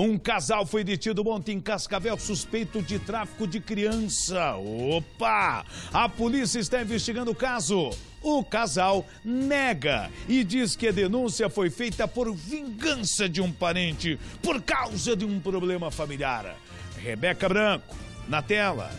Um casal foi detido ontem em Cascavel suspeito de tráfico de criança. Opa! A polícia está investigando o caso. O casal nega e diz que a denúncia foi feita por vingança de um parente por causa de um problema familiar. Rebeca Branco, na tela.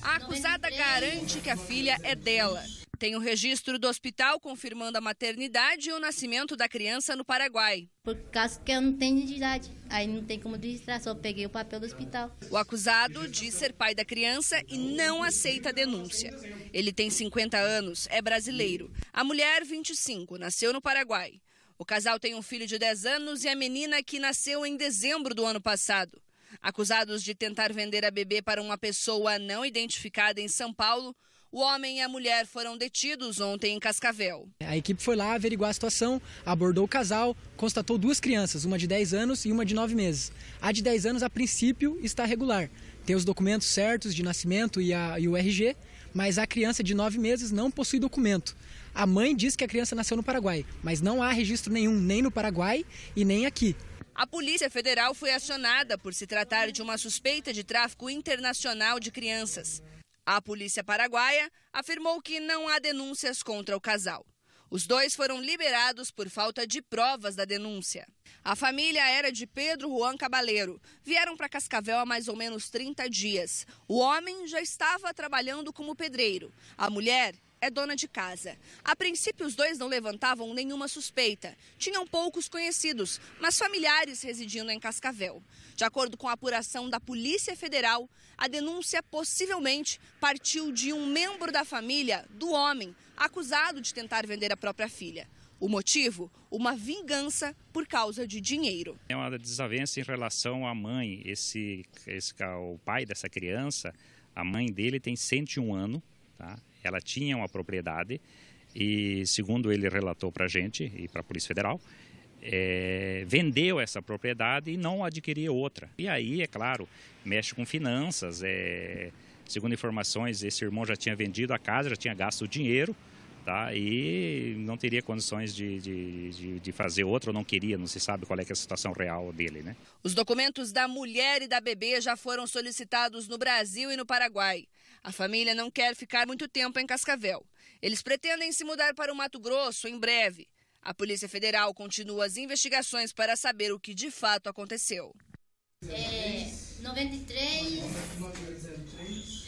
A acusada garante que a filha é dela. Tem o registro do hospital confirmando a maternidade e o nascimento da criança no Paraguai. Por causa que eu não tenho identidade, aí não tem como registrar, só peguei o papel do hospital. O acusado diz ser pai da criança e não aceita a denúncia. Ele tem 50 anos, é brasileiro. A mulher, 25, nasceu no Paraguai. O casal tem um filho de 10 anos e a menina que nasceu em dezembro do ano passado. Acusados de tentar vender a bebê para uma pessoa não identificada em São Paulo, o homem e a mulher foram detidos ontem em Cascavel. A equipe foi lá averiguar a situação, abordou o casal, constatou duas crianças, uma de 10 anos e uma de 9 meses. A de 10 anos, a princípio, está regular, tem os documentos certos de nascimento e, a, e o RG, mas a criança de 9 meses não possui documento. A mãe diz que a criança nasceu no Paraguai, mas não há registro nenhum, nem no Paraguai e nem aqui. A Polícia Federal foi acionada por se tratar de uma suspeita de tráfico internacional de crianças. A polícia paraguaia afirmou que não há denúncias contra o casal. Os dois foram liberados por falta de provas da denúncia. A família era de Pedro Juan Cabaleiro. Vieram para Cascavel há mais ou menos 30 dias. O homem já estava trabalhando como pedreiro. A mulher é dona de casa. A princípio, os dois não levantavam nenhuma suspeita. Tinham poucos conhecidos, mas familiares residindo em Cascavel. De acordo com a apuração da Polícia Federal, a denúncia possivelmente partiu de um membro da família do homem acusado de tentar vender a própria filha. O motivo? Uma vingança por causa de dinheiro. É uma desavença em relação à mãe. Esse, esse o pai dessa criança, a mãe dele tem 101 anos Tá? Ela tinha uma propriedade e, segundo ele relatou para a gente e para a Polícia Federal, é, vendeu essa propriedade e não adquiria outra. E aí, é claro, mexe com finanças. É, segundo informações, esse irmão já tinha vendido a casa, já tinha gasto o dinheiro. Tá? E não teria condições de, de, de, de fazer outro, ou não queria, não se sabe qual é, é, a situação real dele, né? Os documentos da mulher e da bebê já foram solicitados no Brasil e no Paraguai. A família não quer ficar muito tempo em Cascavel. Eles pretendem se mudar para o Mato Grosso em breve. A Polícia Federal continua as investigações para saber o que de fato aconteceu. É, 93.